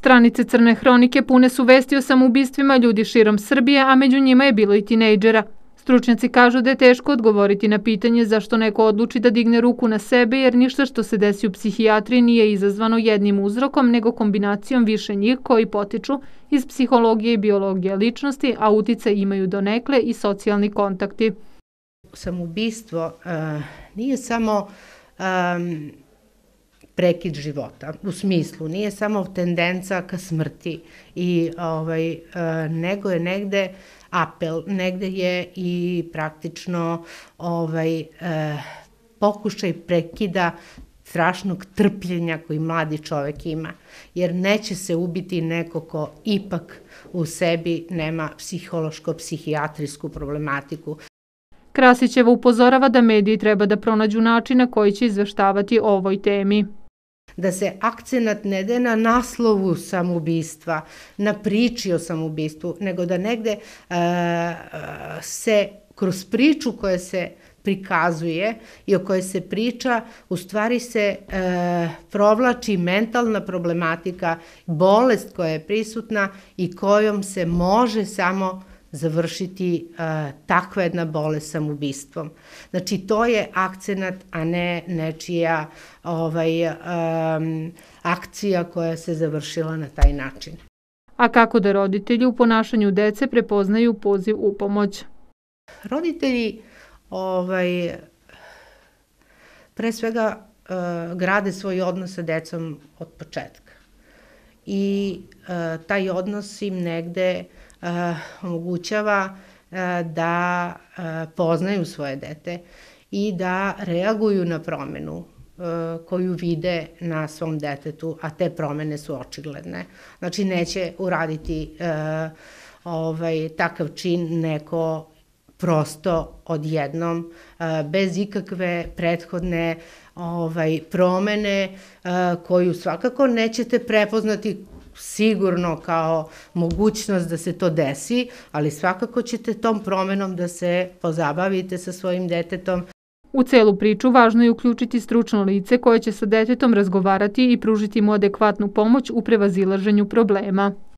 Stranice Crne hronike pune su vesti o samoubistvima ljudi širom Srbije, a među njima je bilo i tinejdžera. Stručnjaci kažu da je teško odgovoriti na pitanje zašto neko odluči da digne ruku na sebe, jer ništa što se desi u psihijatriji nije izazvano jednim uzrokom, nego kombinacijom više njih koji potiču iz psihologije i biologije ličnosti, a utice imaju donekle i socijalni kontakti. Samoubistvo eh, nije samo prekid života. U smislu, nije samo tendenca ka smrti, i, ovaj, e, nego je negde apel, negde je i praktično ovaj, e, pokušaj prekida strašnog trpljenja koji mladi čovek ima, jer neće se ubiti neko ko ipak u sebi nema psihološko-psihijatrijsku problematiku. Krasićeva upozorava da mediji treba da pronađu načina koji će izveštavati o ovoj temi da se akcenat ne de na naslovu samoubistva, na priči o samubistvu, nego da negde e, se kroz priču koja se prikazuje i o kojoj se priča, u stvari se e, provlači mentalna problematika, bolest koja je prisutna i kojom se može samo završiti a, e, takva jedna bolest ubistvom. Znači, to je akcenat, a ne nečija ovaj, um, akcija koja se završila na taj način. A kako da roditelji u ponašanju dece prepoznaju poziv u pomoć? Roditelji ovaj, pre svega uh, grade svoj odnos sa decom od početka. I uh, taj odnos im negde uh, Eh, omogućava eh, da eh, poznaju svoje dete i da reaguju na promenu koju vide na svom detetu, a te promene su očigledne. Znači, neće uraditi ovaj, takav čin neko prosto odjednom, bez ikakve prethodne ovaj, promene koju svakako nećete prepoznati sigurno kao mogućnost da se to desi, ali svakako ćete tom promenom da se pozabavite sa svojim detetom. U celu priču važno je uključiti stručno lice koje će sa detetom razgovarati i pružiti mu adekvatnu pomoć u prevazilaženju problema.